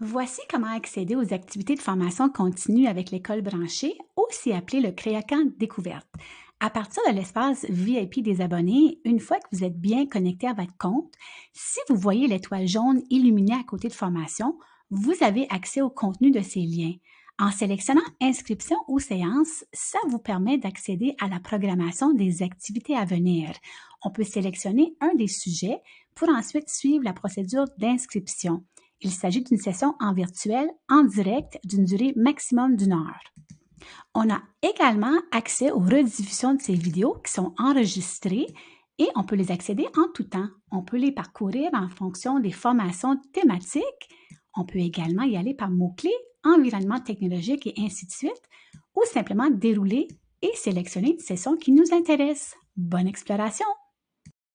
Voici comment accéder aux activités de formation continue avec l'école branchée, aussi appelée le Créacan Découverte. À partir de l'espace VIP des abonnés, une fois que vous êtes bien connecté à votre compte, si vous voyez l'étoile jaune illuminée à côté de formation, vous avez accès au contenu de ces liens. En sélectionnant Inscription ou séance, ça vous permet d'accéder à la programmation des activités à venir. On peut sélectionner un des sujets pour ensuite suivre la procédure d'inscription. Il s'agit d'une session en virtuel, en direct, d'une durée maximum d'une heure. On a également accès aux rediffusions de ces vidéos qui sont enregistrées et on peut les accéder en tout temps. On peut les parcourir en fonction des formations thématiques. On peut également y aller par mots-clés, environnement technologique et ainsi de suite, ou simplement dérouler et sélectionner une session qui nous intéresse. Bonne exploration!